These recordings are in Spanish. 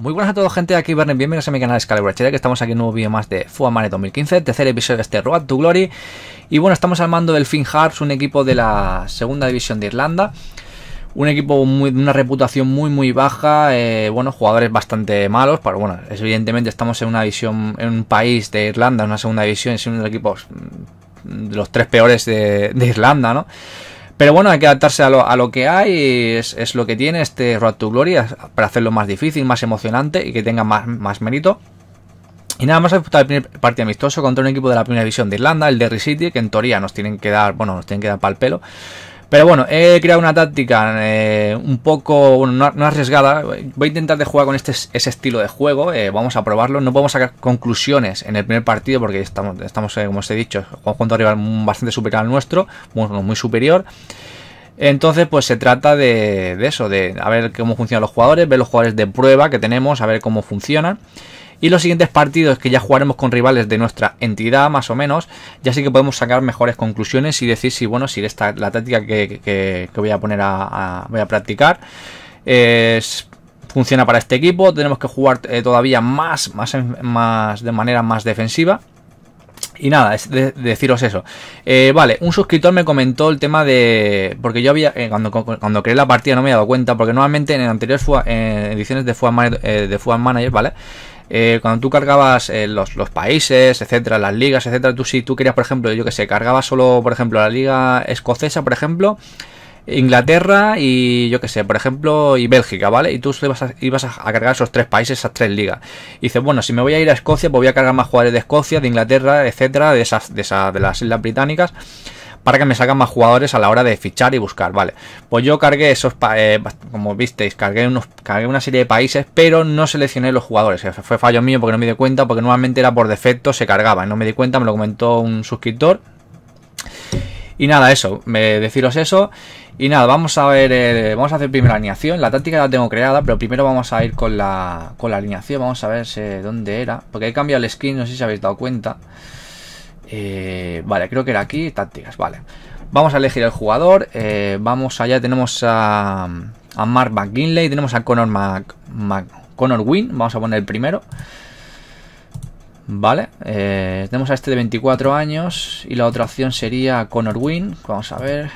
Muy buenas a todos gente, aquí Bernie, bienvenidos a mi canal Excalibur que estamos aquí en un nuevo vídeo más de Fuamane 2015, tercer episodio de este Road to Glory. Y bueno, estamos al mando del Finn Harps, un equipo de la segunda división de Irlanda. Un equipo muy, una reputación muy muy baja, eh, bueno, jugadores bastante malos, pero bueno, evidentemente estamos en una división, en un país de Irlanda, en una segunda división, es uno de los equipos mm, de los tres peores de Irlanda, ¿no? Pero bueno, hay que adaptarse a lo, que hay, es, lo que tiene este Road to Glory para hacerlo más difícil, más emocionante y que tenga más, más mérito. Y nada más disputado el primer partido amistoso contra un equipo de la primera división de Irlanda, el Derry City, que en teoría nos tienen que dar, bueno, nos tienen que dar pal pelo. Pero bueno, he creado una táctica eh, un poco, bueno, no, arriesgada. Voy a intentar de jugar con este, ese estilo de juego. Eh, vamos a probarlo. No podemos sacar conclusiones en el primer partido porque estamos, estamos eh, como os he dicho, un rival bastante superior al nuestro. muy superior. Entonces, pues se trata de, de eso, de a ver cómo funcionan los jugadores, ver los jugadores de prueba que tenemos, a ver cómo funcionan. Y los siguientes partidos que ya jugaremos con rivales de nuestra entidad, más o menos, ya sí que podemos sacar mejores conclusiones y decir si, bueno, si esta la táctica que, voy a poner a, voy a practicar funciona para este equipo. Tenemos que jugar eh, todavía más, más, más, de manera más defensiva. Y nada, es deciros eso. Eh, vale, un suscriptor me comentó el tema de. Porque yo había. Eh, cuando, cuando, creé la partida no me había dado cuenta. Porque normalmente en anteriores ediciones de fútbol de Manager ¿vale? Eh, cuando tú cargabas eh, los, países, etcétera, las ligas, etcétera, tú si tú querías, por ejemplo, yo que sé, cargabas solo, por ejemplo, la liga escocesa, por ejemplo, Inglaterra y yo que sé, por ejemplo, y Bélgica, ¿vale? Y tú ibas a, ibas a cargar esos tres países, esas tres ligas. Y dices, bueno, si me voy a ir a Escocia, pues voy a cargar más jugadores de Escocia, de Inglaterra, etcétera, de esas, de esas, de las Islas Británicas para que me sacan más jugadores a la hora de fichar y buscar. Vale, pues yo cargué esos, eh, como visteis, cargué, unos, cargué una serie de países, pero no seleccioné los jugadores. fue fallo mío porque no me di cuenta, porque normalmente era por defecto, se cargaba. No me di cuenta, me lo comentó un suscriptor. Y nada, eso, me deciros eso. Y nada, vamos a ver, eh, vamos a hacer primero la alineación. La táctica la tengo creada, pero primero vamos a ir con la, con la alineación. Vamos a ver eh, dónde era. Porque he cambiado el skin, no sé si habéis dado cuenta. Eh, vale, creo que era aquí, tácticas, vale. Vamos a elegir el jugador. Eh, vamos allá, tenemos a, a Mark McGinley, tenemos a Conor Mac, Wynn, vamos a poner el primero. Vale, eh, tenemos a este de 24 años y la otra opción sería Conor Wynn. Vamos a ver,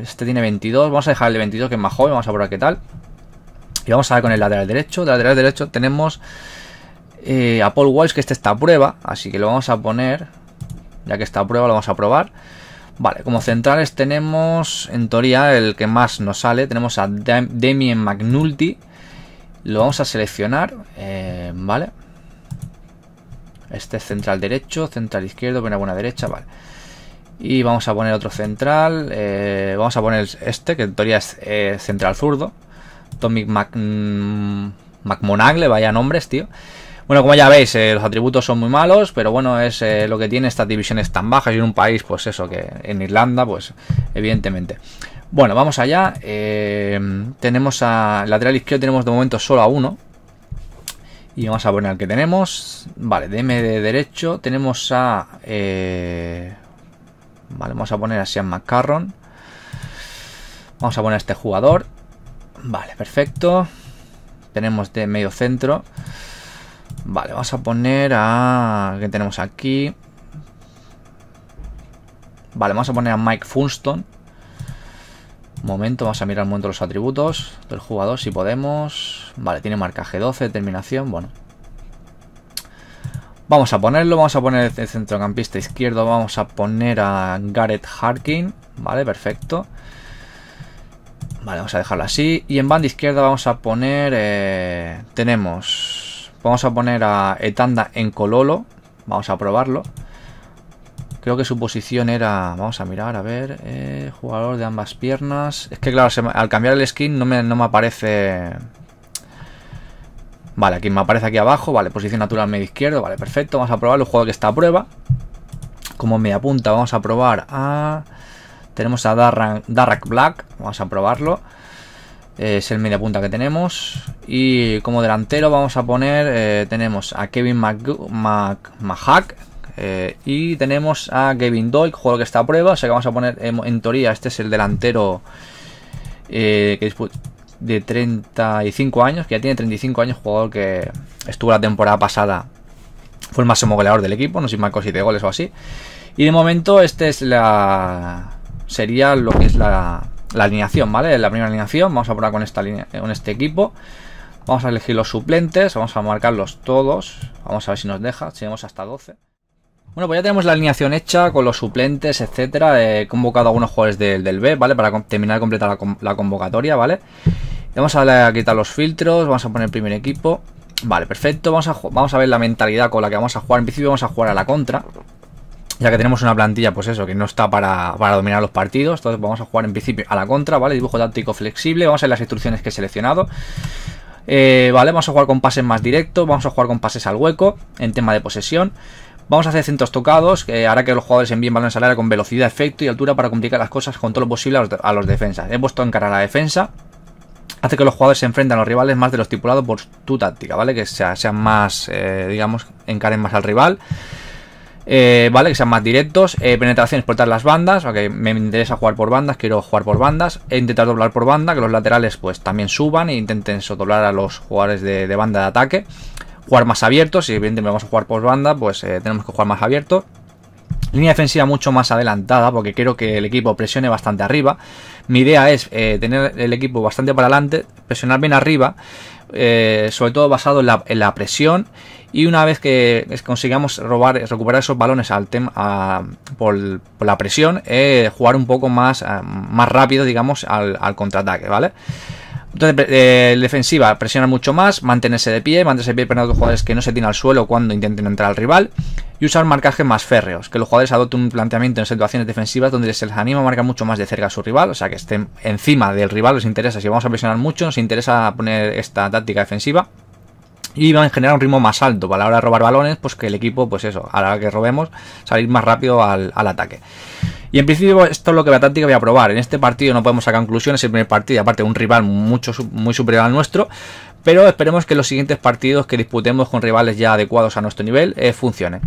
este tiene 22, vamos a dejar el de 22 que es más joven, vamos a probar qué tal. Y vamos a ver con el lateral derecho. De lateral derecho tenemos eh, a Paul Walsh que este está a prueba, así que lo vamos a poner, ya que está a prueba lo vamos a probar. Vale, como centrales tenemos, en teoría, el que más nos sale, tenemos a Demi Damien McNulty, lo vamos a seleccionar, eh, vale. Este es central derecho, central izquierdo, buena derecha, vale. Y vamos a poner otro central, eh, vamos a poner este, que en teoría es central zurdo. Tommy Mac, McMonagle, mm, vaya nombres, tío. Bueno, como ya veis, eh, los atributos son muy malos, pero bueno, es eh, lo que tiene estas divisiones tan bajas y en un país, pues eso, que en Irlanda, pues evidentemente. Bueno, vamos allá. Eh, tenemos a lateral izquierdo, tenemos de momento solo a uno. Y vamos a poner al que tenemos. Vale, DM de derecho. Tenemos a... vale, vamos a poner a Sean McCarron. Vamos a poner a este jugador. Vale, perfecto. Tenemos de medio centro. Vale, vamos a poner a... ¿Qué tenemos aquí? Vale, vamos a poner a Mike Funston. Momento, vamos a mirar un momento los atributos del jugador, si podemos. Vale, tiene marcaje 12, terminación, bueno. Vamos a ponerlo, vamos a poner el centrocampista izquierdo, vamos a poner a Gareth Harkin. Vale, perfecto. Vale, vamos a dejarlo así. Y en banda izquierda vamos a poner... Eh, tenemos Vamos a poner a Etanda en Cololo. Vamos a probarlo. Creo que su posición era... Vamos a mirar, a ver... Eh, jugador de ambas piernas... Es que claro, al cambiar el skin no me, aparece... Vale, aquí me aparece aquí abajo. Vale, posición natural medio izquierdo. Vale, perfecto. Vamos a probarlo. Juego que está a prueba. Como me apunta, vamos a probar a... Tenemos a Darrak, Black. Vamos a probarlo es el mediapunta que tenemos. Y como delantero vamos a poner, eh, tenemos a Kevin Mahack eh, y tenemos a Kevin Doyle, jugador que está a prueba. O sea que vamos a poner, en teoría, este es el delantero eh, de 35 años, que ya tiene 35 años, jugador que estuvo la temporada pasada. Fue el máximo goleador del equipo, no sé si marcó 7 goles o así. Y de momento, este es la. Sería lo que es la la alineación, ¿vale? La primera alineación, vamos a probar con, esta eh, este equipo. Vamos a elegir los suplentes, vamos a marcarlos todos. Vamos a ver si nos deja, si hasta 12. Bueno, pues ya tenemos la alineación hecha con los suplentes, etcétera. He convocado a algunos jugadores del, del B, ¿vale? Para terminar y completar la, convocatoria, ¿vale? vamos a, quitar los filtros, vamos a poner el primer equipo. Vale, perfecto. Vamos a, vamos a ver la mentalidad con la que vamos a jugar. En principio vamos a jugar a la contra ya que tenemos una plantilla, pues eso, que no está para, dominar los partidos, entonces vamos a jugar en principio a la contra, ¿vale? Dibujo táctico flexible, vamos a ver las instrucciones que he seleccionado. Eh, vale, vamos a jugar con pases más directos, vamos a jugar con pases al hueco, en tema de posesión. Vamos a hacer centros tocados, que hará que los jugadores envíen balones al área con velocidad, efecto y altura para complicar las cosas con todo lo posible a los, defensas. He puesto encarar la defensa, hace que los jugadores se enfrenten a los rivales más de lo estipulado por tu táctica, ¿vale? Que sean, más, eh, digamos, encaren más al rival. Eh, ¿vale? Que sean más directos. Eh, penetración, explotar las bandas, me interesa jugar por bandas, quiero jugar por bandas. E intentar doblar por banda, que los laterales pues también suban e intenten eso, doblar a los jugadores de, banda de ataque. Jugar más abiertos, si evidentemente vamos a jugar por banda, pues eh, tenemos que jugar más abierto Línea defensiva mucho más adelantada porque quiero que el equipo presione bastante arriba. Mi idea es tener el equipo bastante para adelante, presionar bien arriba, eh, sobre todo basado en la, presión. Y una vez que consigamos robar, recuperar esos balones al por, la presión, eh, jugar un poco más, ah, más rápido, digamos, al, al contraataque, ¿vale? Entonces, eh, defensiva presiona mucho más, mantenerse de pie, mantenerse de pie para los jugadores que no se tienen al suelo cuando intenten entrar al rival y usar marcajes más férreos, que los jugadores adopten un planteamiento en situaciones defensivas donde se les anima a marcar mucho más de cerca a su rival, o sea que estén encima del rival, les interesa, si vamos a presionar mucho, nos interesa poner esta táctica defensiva y van a generar un ritmo más alto para pues, la hora de robar balones, pues que el equipo, pues eso, a la hora que robemos, salir más rápido al, ataque. Y en principio esto es lo que la táctica voy a probar. En este partido no podemos sacar conclusiones, el primer partido, aparte un rival mucho, muy superior al nuestro, pero esperemos que los siguientes partidos que disputemos con rivales ya adecuados a nuestro nivel eh, funcionen.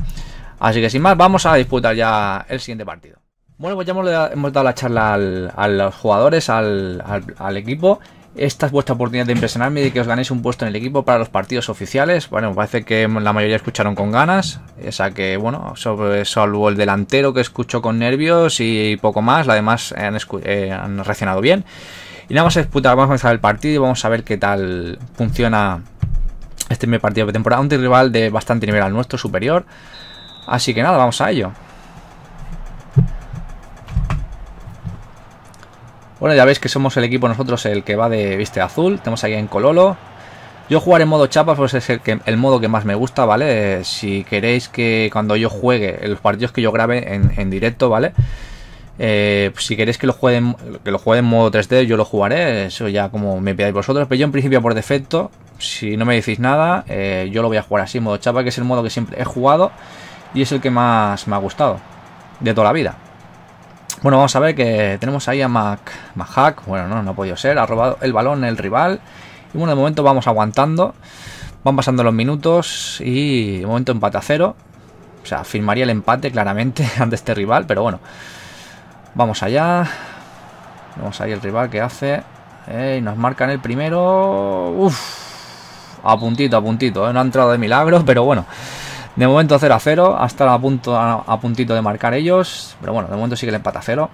Así que sin más, vamos a disputar ya el siguiente partido. Bueno, pues ya hemos, dado la charla a los jugadores, al, al equipo. Esta es vuestra oportunidad de impresionarme y de que os ganéis un puesto en el equipo para los partidos oficiales. Bueno, parece que la mayoría escucharon con ganas. Esa que, bueno, sobre, salvo el delantero que escuchó con nervios y poco más. La demás han, eh, reaccionado bien. Y nada más a vamos a empezar el partido y vamos a ver qué tal funciona este primer partido de temporada. Un rival de bastante nivel al nuestro, superior. Así que nada, vamos a ello. Bueno, ya veis que somos el equipo nosotros el que va de viste azul. Tenemos aquí en Cololo. Yo jugaré en modo chapa pues es el, modo que más me gusta, ¿vale? si queréis que cuando yo juegue, los partidos que yo grabe en, directo, ¿vale? Eh, pues si queréis que lo, jueguen, que lo juegue en modo 3D, yo lo jugaré. Eso ya como me pidáis vosotros. Pero yo en principio por defecto, si no me decís nada, eh, yo lo voy a jugar así, en modo chapa, que es el modo que siempre he jugado y es el que más me ha gustado de toda la vida. Bueno, vamos a ver que tenemos ahí a Mac, Mac Bueno, no, no ha podido ser. Ha robado el balón el rival. Y bueno, de momento vamos aguantando. Van pasando los minutos y de momento empate a cero. O sea, firmaría el empate claramente ante este rival, pero bueno. Vamos allá. Vamos ahí el rival que hace. y nos marcan el primero. Uf. A puntito, a puntito. ¿eh? No ha entrado de milagro, pero bueno. De momento 0 a 0, hasta a, punto, a, puntito de marcar ellos, pero bueno, de momento sigue que empate a 0.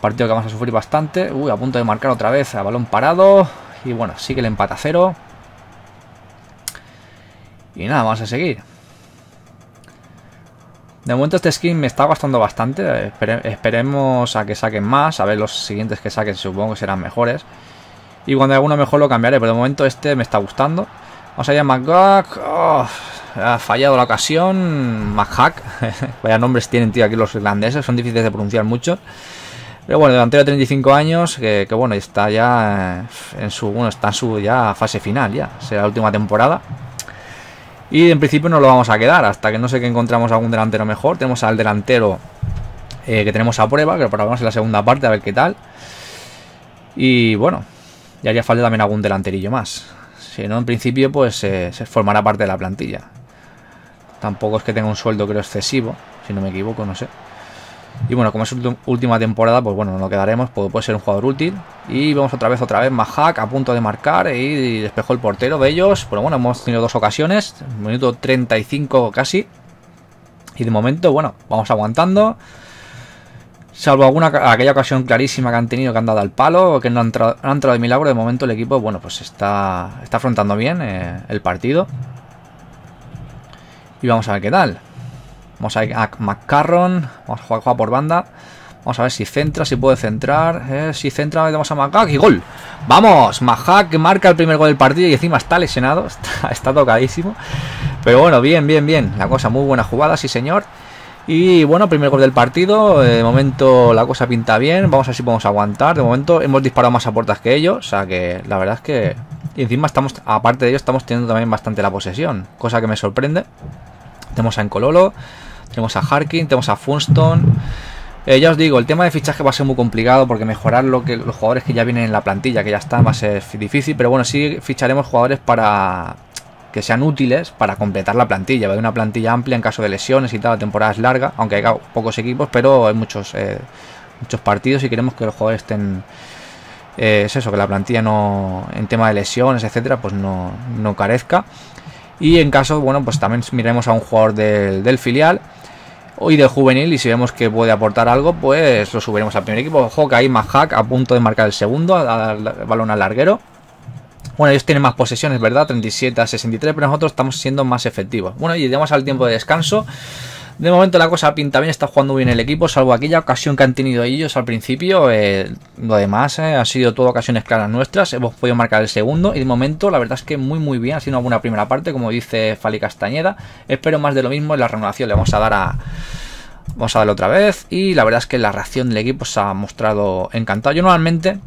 Partido que vamos a sufrir bastante. Uy, a punto de marcar otra vez, a balón parado. Y bueno, sí que le a 0. Y nada, vamos a seguir. De momento este skin me está gastando bastante. esperemos a que saquen más. A ver los siguientes que saquen, supongo que serán mejores. Y cuando haya alguno mejor lo cambiaré, pero de momento este me está gustando. Vamos allá, McGuck. Ha fallado la ocasión. Mahak. Vaya nombres tienen, tío, aquí los irlandeses. Son difíciles de pronunciar mucho. Pero bueno, delantero de 35 años, que, bueno, está ya en su, bueno, está su ya fase final, ya. Será la última temporada. Y en principio no lo vamos a quedar, hasta que no sé que encontramos algún delantero mejor. Tenemos al delantero eh, que tenemos a prueba, que lo probamos en la segunda parte, a ver qué tal. Y bueno, ya haría falta también algún delanterillo más. Si no, en principio, pues eh, se formará parte de la plantilla. Tampoco es que tenga un sueldo, creo, excesivo, si no me equivoco, no sé. Y bueno, como es última temporada, pues bueno, no quedaremos, puede ser un jugador útil. Y vemos otra vez, otra vez, Mahak a punto de marcar e y despejó el portero de ellos. Pero bueno, hemos tenido dos ocasiones, minuto 35 casi. Y de momento, bueno, vamos aguantando. Salvo alguna aquella ocasión clarísima que han tenido que han dado al palo, que no han, entrado, han entrado de milagro, de momento el equipo, bueno, pues está, está afrontando bien eh, el partido y vamos a ver qué tal. Vamos a ir a ah, McCarron. vamos a jugar, por banda. Vamos a ver si centra, si puede centrar. Eh, si centra, vamos a Mahak y gol. ¡Vamos! Mahak marca el primer gol del partido y encima está lesionado. Está, tocadísimo. Pero bueno, bien, bien, bien. La cosa, muy buena jugada, sí señor. Y bueno, primer gol del partido. Eh, de momento la cosa pinta bien. Vamos a ver si podemos aguantar. De momento hemos disparado más a puertas que ellos. O sea que la verdad es que... Y encima estamos, aparte de ellos estamos teniendo también bastante la posesión. Cosa que me sorprende. Tenemos a Encololo, tenemos a Harkin, tenemos a Funston. Eh, ya os digo, el tema de fichaje va a ser muy complicado porque mejorar los jugadores que ya vienen en la plantilla, que ya están, va a ser difícil. Pero bueno, sí ficharemos jugadores para que sean útiles para completar la plantilla. Va a haber una plantilla amplia en caso de lesiones y tal, la temporada es larga, aunque haya pocos equipos, pero hay muchos, eh, muchos partidos y queremos que los jugadores estén... Eh, es eso, que la plantilla no en tema de lesiones, etcétera, pues no, no carezca. Y en caso, bueno, pues también miremos a un jugador del, filial y del juvenil y si vemos que puede aportar algo, pues lo subiremos al primer equipo. Ojo que ahí hack a punto de marcar el segundo, al, dar balón al larguero. Bueno, ellos tienen más posesiones, ¿verdad? 37 a 63, pero nosotros estamos siendo más efectivos. Bueno, y llegamos al tiempo de descanso. De momento la cosa pinta bien, está jugando bien el equipo, salvo aquella ocasión que han tenido ellos al principio. Eh, lo demás eh, ha sido todo ocasiones claras nuestras, hemos podido marcar el segundo y de momento la verdad es que muy muy bien, ha sido una buena primera parte, como dice Fali Castañeda. Espero más de lo mismo en la renovación, le vamos a dar a... Vamos a darle otra vez y la verdad es que la reacción del equipo se ha mostrado encantado. Yo normalmente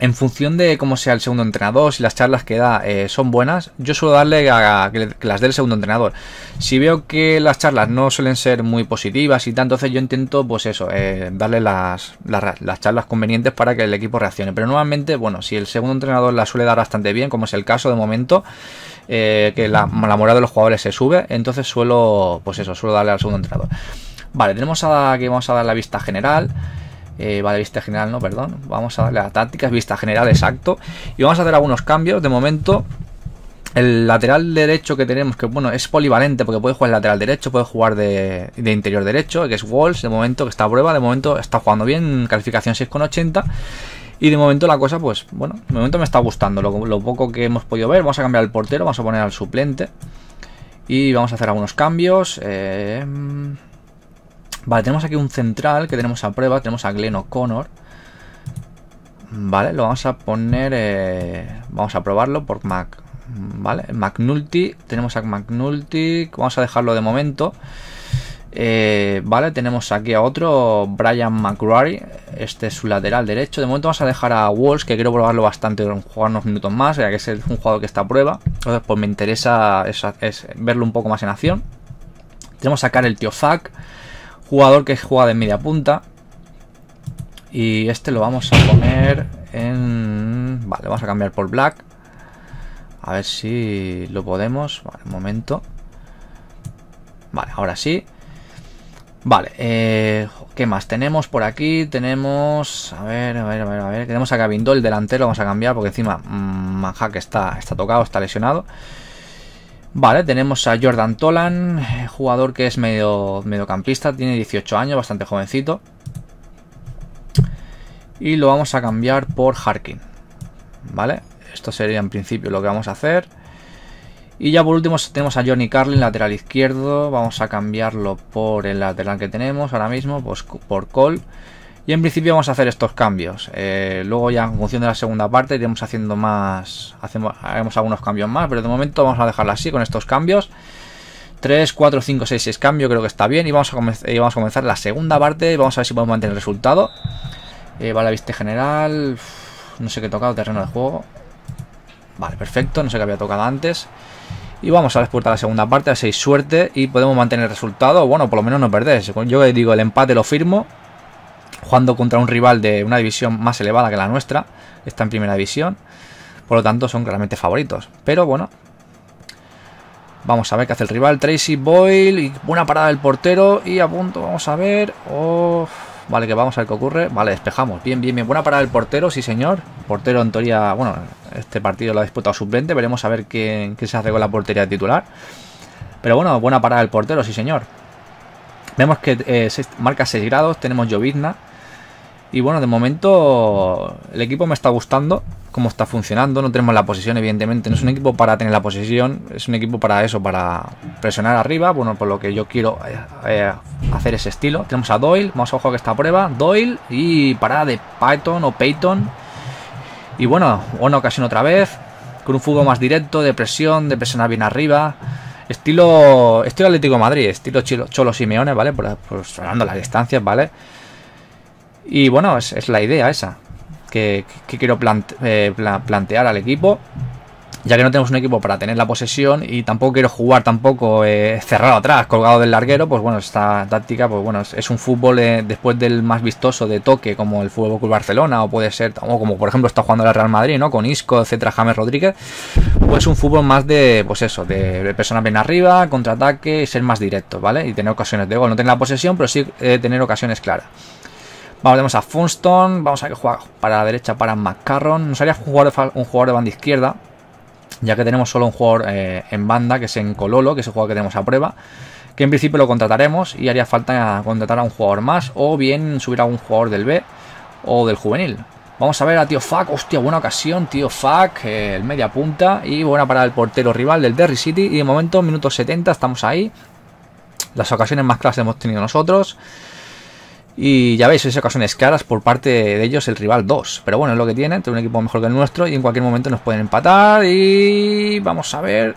en función de cómo sea el segundo entrenador, si las charlas que da eh, son buenas, yo suelo darle que las dé el segundo entrenador. Si veo que las charlas no suelen ser muy positivas y tal, entonces yo intento, pues eso, eh, darle las, charlas convenientes para que el equipo reaccione. Pero nuevamente, bueno, si el segundo entrenador las suele dar bastante bien, como es el caso de momento, eh, que la, la moral de los jugadores se sube, entonces suelo, pues eso, suelo darle al segundo entrenador. Vale, tenemos que vamos a dar la vista general vale, eh, vista general no, perdón. Vamos a darle a tácticas, vista general, exacto. Y vamos a hacer algunos cambios. De momento, el lateral derecho que tenemos, que bueno, es polivalente porque puede jugar lateral derecho, puede jugar de, interior derecho, que es Walls, de momento que está a prueba, de momento está jugando bien, calificación 6,80. Y de momento la cosa, pues bueno, de momento me está gustando lo, lo poco que hemos podido ver. Vamos a cambiar el portero, vamos a poner al suplente. Y vamos a hacer algunos cambios. Eh, Vale, tenemos aquí un central que tenemos a prueba. Tenemos a Glenn O'Connor. Vale, lo vamos a poner... Eh, vamos a probarlo por Mac. Vale, McNulty. Tenemos a McNulty. Vamos a dejarlo de momento. Eh, vale, tenemos aquí a otro, Brian McRae. Este es su lateral derecho. De momento vamos a dejar a Walsh, que quiero probarlo bastante, jugar unos minutos más, ya que es un jugador que está a prueba. Entonces, pues me interesa verlo un poco más en acción. Tenemos a tio Tiofac jugador que juega de media punta. Y este lo vamos a poner en... Vale, vamos a cambiar por Black. A ver si lo podemos. Vale, un momento. Vale, ahora sí. Vale, eh, ¿qué más tenemos por aquí? Tenemos... A ver, a ver, a ver, a Tenemos a Gavindol, el delantero, vamos a cambiar porque encima que mm, está, está tocado, está lesionado. Vale, tenemos a Jordan Tolan, jugador que es medio, mediocampista, tiene 18 años, bastante jovencito. Y lo vamos a cambiar por Harkin. Vale, esto sería en principio lo que vamos a hacer. Y ya por último tenemos a Johnny Carlin, lateral izquierdo. Vamos a cambiarlo por el lateral que tenemos ahora mismo, pues, por Cole. Y en principio vamos a hacer estos cambios. Eh, luego ya en función de la segunda parte iremos haciendo más, hacemos, haremos algunos cambios más, pero de momento vamos a dejarla así con estos cambios. 3, 4, 5, 6, 6 cambios creo que está bien y vamos a, eh, vamos a comenzar la segunda parte y vamos a ver si podemos mantener el resultado. Eh, vale, viste general, no sé qué he tocado, terreno de juego. Vale, perfecto, no sé qué había tocado antes. Y vamos a exportar la segunda parte, a 6 suerte y podemos mantener el resultado, bueno, por lo menos no perder. Yo digo, el empate lo firmo jugando contra un rival de una división más elevada que la nuestra, está en primera división, por lo tanto son claramente favoritos. Pero bueno, vamos a ver qué hace el rival, Tracy Boyle, y buena parada del portero, y a punto, vamos a ver, oh, vale, que vamos a ver qué ocurre, vale, despejamos, bien, bien, bien, buena parada del portero, sí señor, portero en teoría, bueno, este partido lo ha disputado suplente, veremos a ver qué se hace con la portería titular, pero bueno, buena parada del portero, sí señor. Vemos que eh, marca 6 grados, tenemos llovizna. Y bueno, de momento el equipo me está gustando, cómo está funcionando. No tenemos la posición evidentemente. No es un equipo para tener la posición, es un equipo para eso, para presionar arriba. Bueno, por lo que yo quiero eh, eh, hacer ese estilo. Tenemos a Doyle, más ojo que esta prueba. Doyle y parada de Python o Payton. Y bueno, una ocasión otra vez. Con un fuego más directo, de presión, de presionar bien arriba. Estilo, estilo Atlético de Madrid, estilo Cholo, Cholo Simeone, ¿vale? Por, sonando las distancias, ¿vale? Y bueno, es, la idea esa que, quiero eh, plantear al equipo ya que no tenemos un equipo para tener la posesión y tampoco quiero jugar tampoco eh, cerrado atrás, colgado del larguero, pues bueno, esta táctica, pues bueno, es, un fútbol eh, después del más vistoso de toque, como el Fútbol Club Barcelona, o puede ser, como por ejemplo está jugando la Real Madrid, ¿no? Con Isco, etcétera, James Rodríguez, pues un fútbol más de, pues eso, de personas bien arriba, contraataque, y ser más directo, ¿vale? Y tener ocasiones de gol, no tener la posesión, pero sí eh, tener ocasiones claras. Vamos, a Funston, vamos a que para la derecha para McCarron, nos haría un jugador de banda izquierda, ya que tenemos solo un jugador eh, en banda, que es en Cololo, que es el jugador que tenemos a prueba, que en principio lo contrataremos y haría falta contratar a un jugador más, o bien subir a un jugador del B o del juvenil. Vamos a ver a tío Fuck, hostia, buena ocasión, tío Fuck, eh, el media punta y buena para el portero rival del Derry City. Y de momento, minuto 70, estamos ahí. Las ocasiones más claras hemos tenido nosotros. Y ya veis, es ocasiones claras por parte de ellos el rival 2. Pero bueno, es lo que tienen. Tiene un equipo mejor que el nuestro y en cualquier momento nos pueden empatar. Y vamos a ver.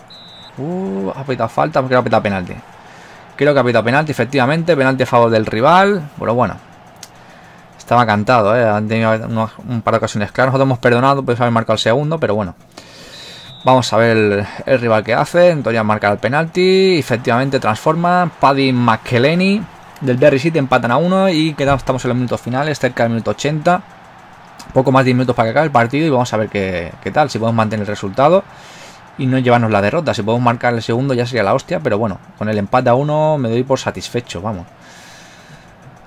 Uh, ha pitado falta, creo que ha pitado penalti. Creo que ha pitado penalti, efectivamente. Penalti a favor del rival. Pero bueno, estaba cantado. ¿eh? Han tenido un par de ocasiones claras. Nosotros hemos perdonado, pues haber marcado el segundo, pero bueno. Vamos a ver el, rival que hace. Antonio marca el penalti. Efectivamente transforma. Paddy McKellenny del Berry City empatan a uno y quedamos, estamos en los minutos finales, cerca del minuto 80. Poco más de 10 minutos para que acabe el partido y vamos a ver qué, tal, si podemos mantener el resultado y no llevarnos la derrota. Si podemos marcar el segundo ya sería la hostia, pero bueno, con el empate a uno me doy por satisfecho, vamos.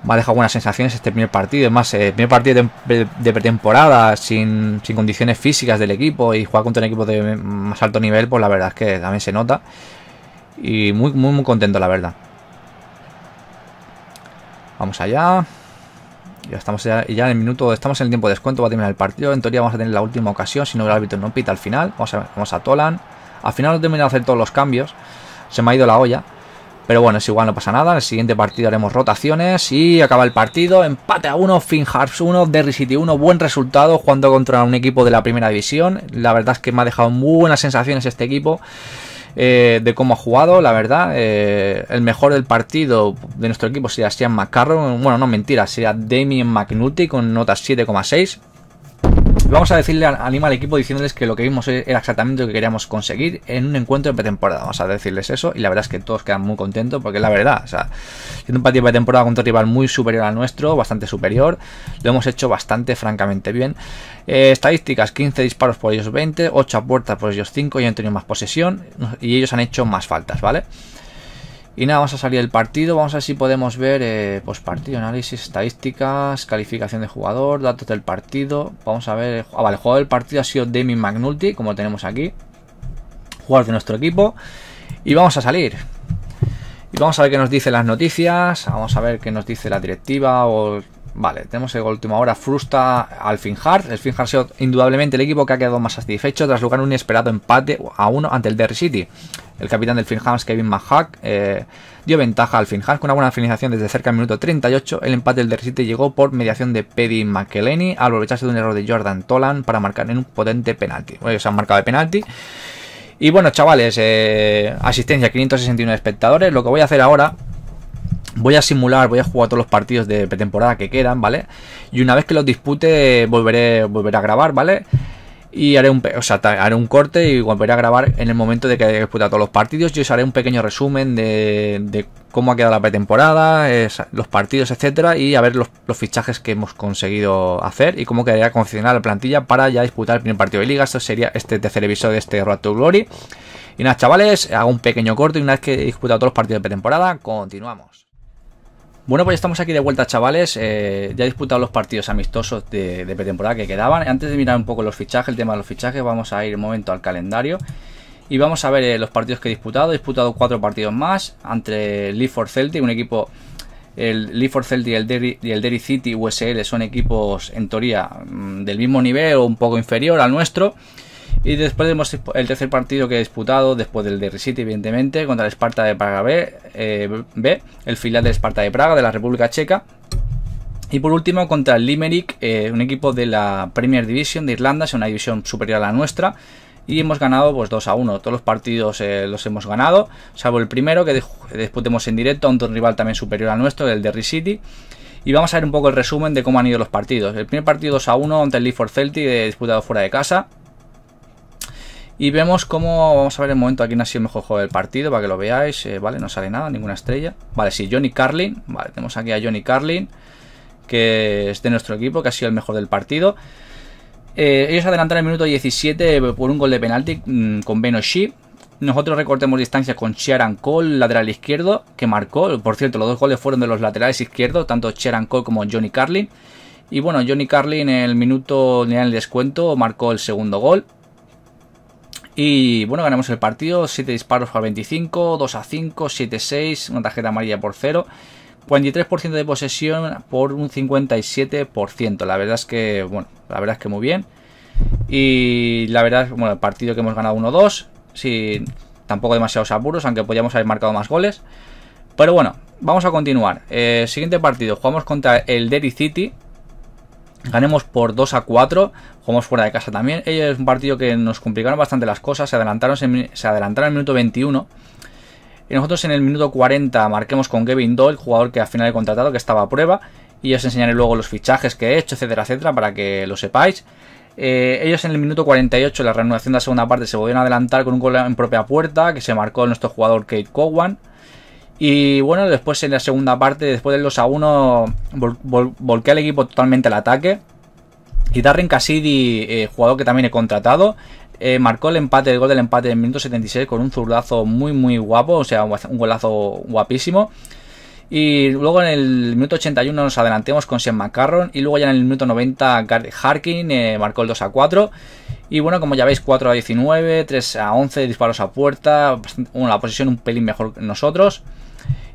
Me ha dejado buenas sensaciones este primer partido. Es más, el eh, primer partido de pretemporada sin, sin condiciones físicas del equipo y jugar contra un equipo de más alto nivel, pues la verdad es que también se nota. Y muy, muy, muy contento, la verdad. Vamos allá. Ya estamos ya, en el minuto, estamos en el tiempo de descuento, va a terminar el partido. En teoría vamos a tener la última ocasión, si no el árbitro no pita al final. Vamos a, vamos a Tolan. Al final no he terminado de hacer todos los cambios. Se me ha ido la olla. Pero bueno, es igual, no pasa nada. En el siguiente partido haremos rotaciones y acaba el partido. Empate a uno, fin Harps 1, Derry City 1. Buen resultado jugando contra un equipo de la primera división. La verdad es que me ha dejado muy buenas sensaciones este equipo. Eh, de cómo ha jugado, la verdad. Eh, el mejor del partido de nuestro equipo sería Sean McCarron. Bueno, no mentira, sería Damien McNulty con nota 7,6. Vamos a decirle, anima al equipo diciéndoles que lo que vimos era exactamente lo que queríamos conseguir en un encuentro de pretemporada. Vamos a decirles eso y la verdad es que todos quedan muy contentos porque es la verdad. O siendo un partido de pretemporada contra un rival muy superior al nuestro, bastante superior, lo hemos hecho bastante, francamente bien. Eh, estadísticas, 15 disparos por ellos 20, 8 puertas por ellos 5 y han tenido más posesión y ellos han hecho más faltas, ¿vale? Y nada, vamos a salir del partido, vamos a ver si podemos ver eh, partido, análisis, estadísticas, calificación de jugador, datos del partido. Vamos a ver, ah, vale, el jugador del partido ha sido Demi McNulty, como tenemos aquí, jugador de nuestro equipo. Y vamos a salir. Y vamos a ver qué nos dicen las noticias, vamos a ver qué nos dice la directiva o Vale, tenemos el último ahora, Frusta al Finhard. El Finhard ha sido indudablemente el equipo que ha quedado más satisfecho tras lograr un inesperado empate a uno ante el Derry City. El capitán del Hart, Kevin Mahak, eh, dio ventaja al Hart con una buena finalización desde cerca del minuto 38. El empate del Derry City llegó por mediación de Peddy McElhenney al aprovecharse de un error de Jordan Tolan para marcar en un potente penalti. Bueno, eh, se han marcado de penalti. Y bueno, chavales, eh, asistencia 569 espectadores. Lo que voy a hacer ahora Voy a simular, voy a jugar todos los partidos de pretemporada que quedan, ¿vale? Y una vez que los dispute, volveré, a grabar, ¿vale? y haré un, haré un corte y volveré a grabar en el momento de que haya disputado todos los partidos. Yo os haré un pequeño resumen de, cómo ha quedado la pretemporada, los partidos, etcétera, y a ver los, fichajes que hemos conseguido hacer y cómo quedaría confeccionada la plantilla para ya disputar el primer partido de liga. Esto sería este tercer episodio de este Road to Glory. Y nada, chavales, hago un pequeño corte y una vez que he disputado todos los partidos de pretemporada, continuamos. Bueno, pues estamos aquí de vuelta, chavales. Eh, ya he disputado los partidos amistosos de, pretemporada que quedaban. Antes de mirar un poco los fichajes, el tema de los fichajes, vamos a ir un momento al calendario. Y vamos a ver eh, los partidos que he disputado. He disputado cuatro partidos más entre for Celtic, un equipo... El for Celtic y el, Derry, y el Derry City USL son equipos, en teoría, mm, del mismo nivel o un poco inferior al nuestro. Y después vemos el tercer partido que he disputado, después del de City, evidentemente, contra el Esparta de Praga eh, B, el filial del Esparta de Praga de la República Checa. Y por último, contra el Limerick, eh, un equipo de la Premier Division de Irlanda, es una división superior a la nuestra. Y hemos ganado pues 2 a 1. Todos los partidos eh, los hemos ganado, salvo el primero que disputemos en directo ante un rival también superior al nuestro, el de City. Y vamos a ver un poco el resumen de cómo han ido los partidos. El primer partido 2 a 1 ante el Liverpool Celtic, disputado fuera de casa. Y vemos cómo, vamos a ver el momento a quién ha sido el mejor juego del partido, para que lo veáis, eh, vale, no sale nada, ninguna estrella. Vale, sí, Johnny Carlin, vale, tenemos aquí a Johnny Carlin, que es de nuestro equipo, que ha sido el mejor del partido. Eh, ellos adelantaron el minuto 17 eh, por un gol de penalti mm, con Beno Shee. Nosotros recortemos distancia con Sharon Cole, lateral izquierdo, que marcó. Por cierto, los dos goles fueron de los laterales izquierdos, tanto Sharon Cole como Johnny Carlin. Y bueno, Johnny Carlin en el minuto, en el descuento, marcó el segundo gol. Y bueno, ganamos el partido, 7 disparos para 25, 2 a 5, 7 a 6, una tarjeta amarilla por 0. 43% de posesión por un 57%. La verdad es que, bueno, la verdad es que muy bien. Y la verdad, bueno, el partido que hemos ganado 1-2, sin tampoco demasiados apuros, aunque podíamos haber marcado más goles. Pero bueno, vamos a continuar. Eh, siguiente partido, jugamos contra el Derry City, Ganemos por 2 a 4, jugamos fuera de casa también. Ellos Es un partido que nos complicaron bastante las cosas, se adelantaron, se, en el minuto 21. Y nosotros en el minuto 40 marquemos con Kevin Doyle, jugador que al final he contratado, que estaba a prueba. Y os enseñaré luego los fichajes que he hecho, etcétera, etcétera, para que lo sepáis. Eh, ellos en el minuto 48, la reanudación de la segunda parte, se volvieron a adelantar con un gol en propia puerta que se marcó nuestro jugador Kate Cowan. Y bueno, después en la segunda parte, después del 2 a 1, volqué al equipo totalmente al ataque. Y Darren Cassidy, eh, jugador que también he contratado, eh, marcó el empate, el gol del empate en el minuto 76 con un zurdazo muy, muy guapo, o sea, un golazo guapísimo. Y luego en el minuto 81 nos adelantemos con Sean McCarron. Y luego ya en el minuto 90 Harkin eh, marcó el 2 a 4. Y bueno, como ya veis, 4 a 19, 3 a 11, disparos a puerta. la posición un pelín mejor que nosotros.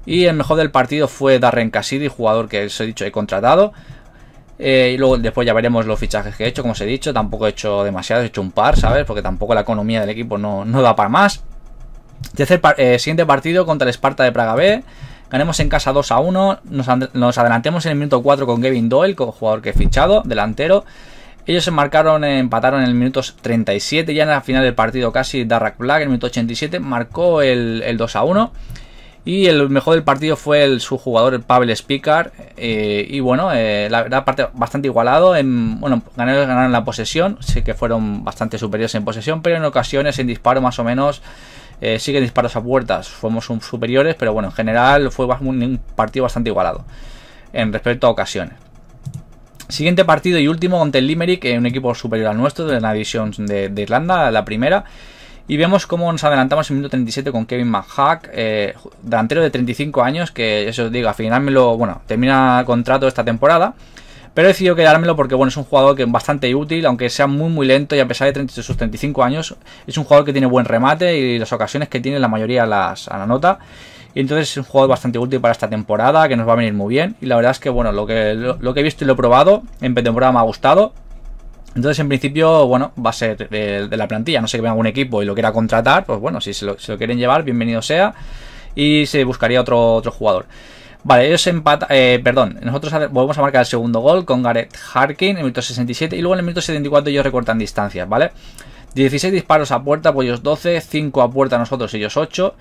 Y el mejor del partido fue Darren Cassidy, jugador que os he dicho he contratado. Eh, y luego después ya veremos los fichajes que he hecho, como os he dicho. Tampoco he hecho demasiado, he hecho un par, ¿sabes? Porque tampoco la economía del equipo no, da para más. Eh, siguiente partido contra el Esparta de Praga B. Ganemos en casa 2 a 1. Nos, adelantemos en el minuto 4 con Gavin Doyle, jugador que he fichado, delantero. Ellos se marcaron, eh, empataron en el minuto 37. Ya en la final del partido casi, Darrak Black, en el minuto 87, marcó el, el 2 a 1. Y el mejor del partido fue el, su jugador, el Pavel Spikard, eh, y bueno, eh, la verdad, parte bastante igualado. En, bueno, ganaron, ganaron la posesión. Sí que fueron bastante superiores en posesión, pero en ocasiones en disparo más o menos. Eh, sí que disparos a puertas fuimos superiores, pero bueno, en general fue un, partido bastante igualado en respecto a ocasiones. Siguiente partido y último contra el Limerick, un equipo superior al nuestro de la división de Irlanda, la primera. Y vemos cómo nos adelantamos en minuto 37 con Kevin McHack, eh, delantero de 35 años, que eso os digo, al final lo, bueno, termina contrato esta temporada. Pero he decidido quedármelo porque bueno, es un jugador que es bastante útil, aunque sea muy muy lento y a pesar de sus 35 años, es un jugador que tiene buen remate y las ocasiones que tiene la mayoría las anota. Y entonces es un jugador bastante útil para esta temporada, que nos va a venir muy bien. Y la verdad es que bueno, lo que, lo, que he visto y lo he probado en pretemporada me ha gustado. Entonces, en principio, bueno, va a ser de, la plantilla. No sé que venga algún equipo y lo quiera contratar, pues bueno, si se lo, quieren llevar, bienvenido sea. Y se buscaría otro, otro jugador. Vale, ellos empatan. Eh, perdón, nosotros volvemos a marcar el segundo gol con Gareth Harkin en el minuto 67. Y luego en el minuto 74 ellos recortan distancias, ¿vale? 16 disparos a puerta, por pues ellos 12, 5 a puerta nosotros, ellos 8.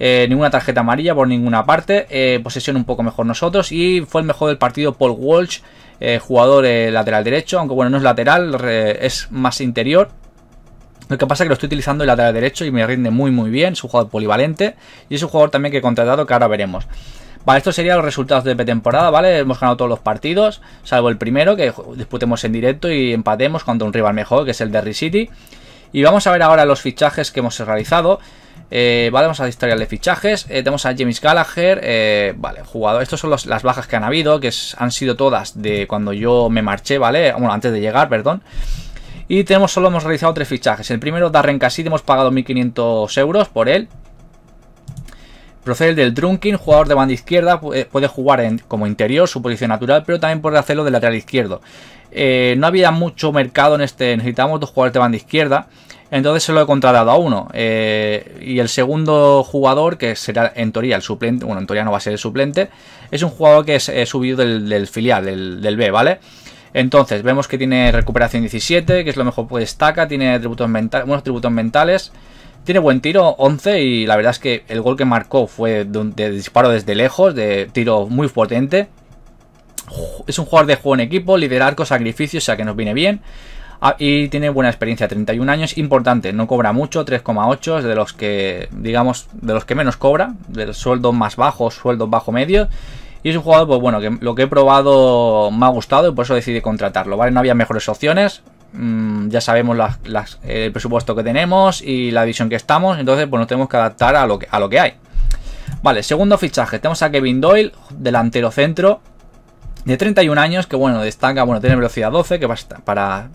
Eh, ninguna tarjeta amarilla por ninguna parte. Eh, posesión un poco mejor nosotros. Y fue el mejor del partido Paul Walsh eh, jugador lateral derecho, aunque bueno, no es lateral, es más interior. Lo que pasa es que lo estoy utilizando el lateral derecho y me rinde muy muy bien, es un jugador polivalente y es un jugador también que he contratado que ahora veremos. Vale, estos serían los resultados de pretemporada, ¿vale? Hemos ganado todos los partidos, salvo el primero que disputemos en directo y empatemos contra un rival mejor, que es el de City. Y vamos a ver ahora los fichajes que hemos realizado vale, eh, vamos a la de fichajes. Eh, tenemos a James Gallagher. Eh, vale, jugador. Estas son las bajas que han habido, que han sido todas de cuando yo me marché, ¿vale? Bueno, antes de llegar, perdón. Y tenemos, solo hemos realizado tres fichajes. El primero, Darren Cassidy, hemos pagado 1.500 euros por él. Procede del Drunken, jugador de banda izquierda, puede jugar como interior, su posición natural, pero también puede hacerlo de lateral izquierdo. no había mucho mercado en este, necesitamos dos jugadores de banda izquierda. Entonces se lo he contratado a uno. Eh, y el segundo jugador, que será en teoría el suplente, bueno, en teoría no va a ser el suplente, es un jugador que es, subido del, filial, del, B, ¿vale? Entonces, vemos que tiene recuperación 17, que es lo mejor que pues, destaca, tiene atributos mentales, buenos tributos mentales, tiene buen tiro, 11, y la verdad es que el gol que marcó fue de, disparo desde lejos, de tiro muy potente. Es un jugador de juego en equipo, con sacrificio, o sea que nos viene bien. Ah, y tiene buena experiencia, 31 años, importante, no cobra mucho, 3,8 es de los que, digamos, de los que menos cobra, del sueldo más bajo sueldos bajo medio. Y es un jugador, pues bueno, que lo que he probado me ha gustado y por eso decidí contratarlo, ¿vale? No había mejores opciones, mm, ya sabemos el presupuesto que tenemos y la visión que estamos, entonces pues nos tenemos que adaptar a lo que, a lo que hay. Vale, segundo fichaje, tenemos a Kevin Doyle, delantero centro, de 31 años, que bueno, destaca, bueno, tiene velocidad 12, que estar para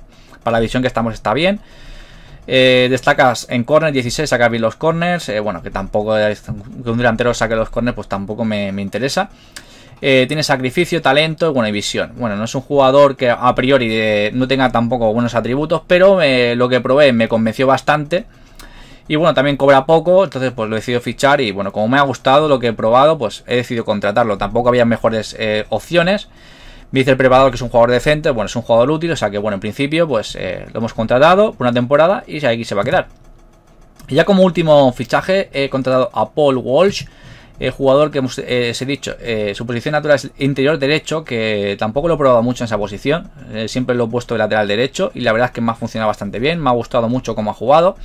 para la visión que estamos está bien. Eh, destacas en corner 16, saca bien los corners. Eh, bueno, que tampoco un delantero saque los corners, pues tampoco me, interesa. Eh, tiene sacrificio, talento bueno, y visión. Bueno, no es un jugador que a priori no tenga tampoco buenos atributos, pero lo que probé me convenció bastante. Y bueno, también cobra poco, entonces pues lo he decidido fichar y bueno, como me ha gustado lo que he probado, pues he decidido contratarlo. Tampoco había mejores opciones. Me dice el preparador que es un jugador decente, bueno, es un jugador útil, o sea que bueno, en principio pues eh, lo hemos contratado por una temporada y aquí se va a quedar. Y ya como último fichaje he contratado a Paul Walsh, el jugador que hemos eh, he dicho, eh, su posición natural es interior derecho, que tampoco lo he probado mucho en esa posición, siempre lo he puesto de lateral derecho y la verdad es que me ha funcionado bastante bien, me ha gustado mucho cómo ha jugado.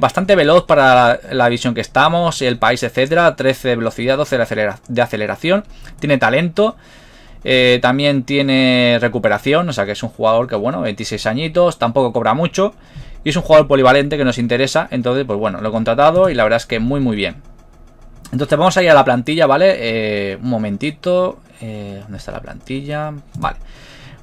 bastante veloz para la, visión que estamos, el país, etcétera. 13 de velocidad, 12 de, aceleración. Tiene talento. Eh, también tiene recuperación, o sea que es un jugador que, bueno, 26 añitos, tampoco cobra mucho. Y es un jugador polivalente que nos interesa. Entonces, pues bueno, lo he contratado y la verdad es que muy, muy bien. Entonces vamos a ir a la plantilla, ¿vale? Eh, un momentito. Eh, ¿Dónde está la plantilla? Vale.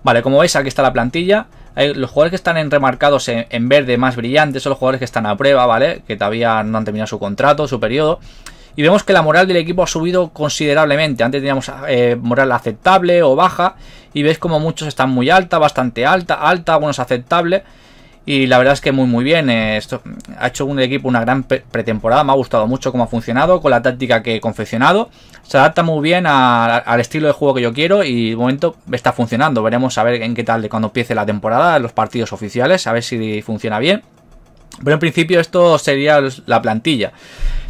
Vale, como veis, aquí está la plantilla. los jugadores que están en remarcados en, en, verde más brillantes son los jugadores que están a prueba, ¿vale? Que todavía no han terminado su contrato, su periodo y vemos que la moral del equipo ha subido considerablemente. Antes teníamos eh, moral aceptable o baja y ves como muchos están muy alta, bastante alta, alta, algunos aceptable Y la verdad es que muy muy bien. Eh, esto ha hecho un equipo una gran pretemporada. Me ha gustado mucho cómo ha funcionado con la táctica que he confeccionado. Se adapta muy bien al estilo de juego que yo quiero y de momento está funcionando. Veremos a ver en qué tal de cuando empiece la temporada, los partidos oficiales, a ver si funciona bien. Pero en principio esto sería la plantilla.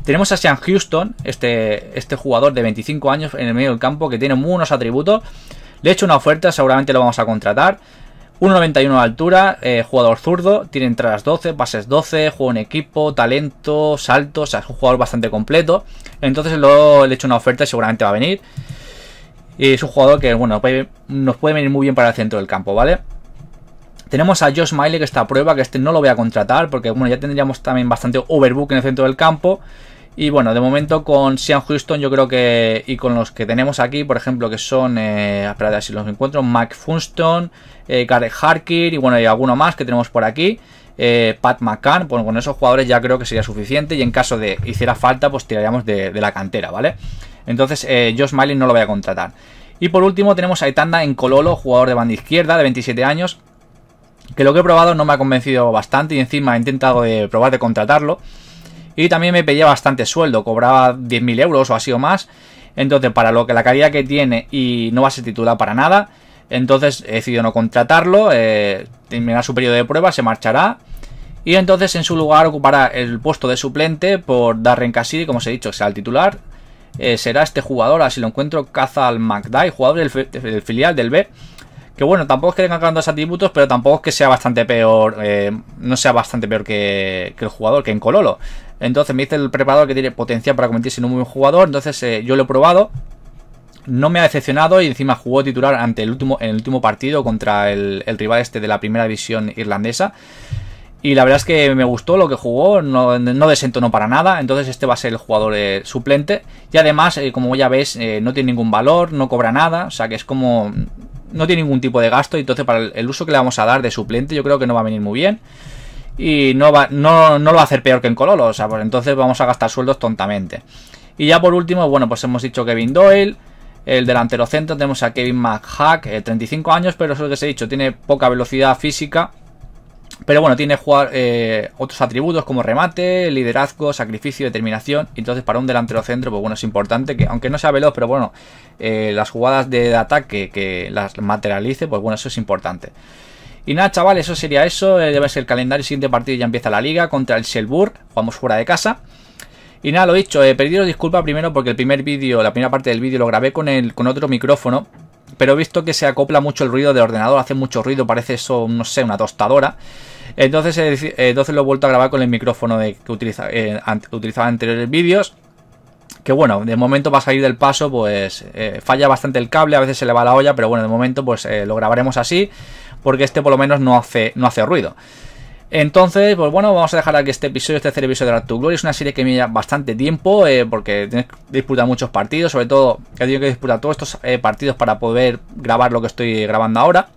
Tenemos a Sean Houston, este, este jugador de 25 años en el medio del campo que tiene muy atributos. Le he hecho una oferta, seguramente lo vamos a contratar. 1,91 de altura, eh, jugador zurdo, tiene entradas 12, pases 12, juego en equipo, talento, salto, o sea, es un jugador bastante completo. Entonces lo, le he hecho una oferta y seguramente va a venir. Y es un jugador que, bueno, nos puede venir muy bien para el centro del campo, ¿vale? Tenemos a Josh Miley que está a prueba, que este no lo voy a contratar porque bueno, ya tendríamos también bastante overbook en el centro del campo. Y bueno, de momento con Sean Houston yo creo que... Y con los que tenemos aquí, por ejemplo, que son... Eh, esperad a ver si los encuentro. Mike Funston, eh, Gareth Harkir y bueno, hay alguno más que tenemos por aquí. Eh, Pat McCann, bueno, con esos jugadores ya creo que sería suficiente y en caso de hiciera falta, pues tiraríamos de, la cantera, ¿vale? Entonces, eh, Josh Miley no lo voy a contratar. Y por último tenemos a Itanda en Cololo, jugador de banda izquierda de 27 años, que lo que he probado no me ha convencido bastante y encima he intentado eh, probar de contratarlo. Y también me pedía bastante sueldo, cobraba 10.000 euros o así o más. Entonces, para lo que la calidad que tiene y no va a ser titular para nada, entonces he decidido no contratarlo, eh, terminará su periodo de prueba, se marchará. Y entonces en su lugar ocupará el puesto de suplente por Darren Cassidy, como os he dicho, será el titular. Eh, será este jugador, así lo encuentro, Cazal McDye, jugador del filial del B que bueno, tampoco es que tenga grandes atributos, pero tampoco es que sea bastante peor, eh, no sea bastante peor que, el jugador, que en Cololo. Entonces me dice el preparador que tiene potencial para convertirse en un buen jugador, entonces eh, yo lo he probado. No me ha decepcionado y encima jugó titular ante el último, en el último partido contra el, rival este de la primera división irlandesa. Y la verdad es que me gustó lo que jugó, no, no desentonó para nada, entonces este va a ser el jugador eh, suplente. Y además, como ya ves, no tiene ningún valor, no cobra nada, o sea que es como no tiene ningún tipo de gasto. y Entonces, para el uso que le vamos a dar de suplente, yo creo que no va a venir muy bien. Y no, va, no, no lo va a hacer peor que en Cololo. O sea, pues entonces vamos a gastar sueldos tontamente. Y ya por último, bueno, pues hemos dicho Kevin Doyle. El delantero centro tenemos a Kevin McHack, eh, 35 años, pero eso es lo que os he dicho, tiene poca velocidad física pero bueno, tiene jugar, eh, otros atributos como remate, liderazgo, sacrificio, determinación. Entonces, para un delantero centro, pues bueno, es importante que, aunque no sea veloz, pero bueno, eh, las jugadas de ataque que las materialice, pues bueno, eso es importante. Y nada, chaval, eso sería eso. Eh, debe ser el calendario. siguiente partido ya empieza la liga contra el Selburg. Jugamos fuera de casa. Y nada, lo dicho, he pedido disculpas primero porque el primer vídeo, la primera parte del vídeo lo grabé con, el, con otro micrófono pero he visto que se acopla mucho el ruido del ordenador, hace mucho ruido, parece eso, no sé, una tostadora. Entonces, lo he vuelto a grabar con el micrófono que eh, utilizaba en anteriores vídeos. Que bueno, de momento va a salir del paso, pues eh, falla bastante el cable, a veces se le va la olla, pero bueno, de momento pues eh, lo grabaremos así, porque este por lo menos no hace, no hace ruido. Entonces, pues bueno, vamos a dejar aquí este episodio, este tercer episodio de Art to Glory. Es una serie que me lleva bastante tiempo, eh, porque disputa muchos partidos, sobre todo he tenido que disputar todos estos eh, partidos para poder grabar lo que estoy grabando ahora.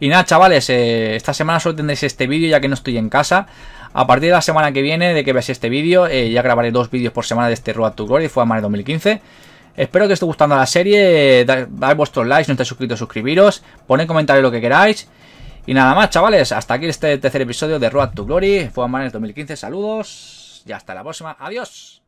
Y nada, chavales, eh, esta semana solo tendréis este vídeo ya que no estoy en casa. A partir de la semana que viene, de que veáis este vídeo, ya grabaré dos vídeos por semana de este Road to Glory, fue a mar 2015. Espero que os esté gustando la serie. Dad vuestros likes, no estáis suscritos, suscribiros. Poned comentarios lo que queráis. Y nada más, chavales, hasta aquí este tercer episodio de Road to Glory. Fue el 2015, saludos y hasta la próxima. Adiós.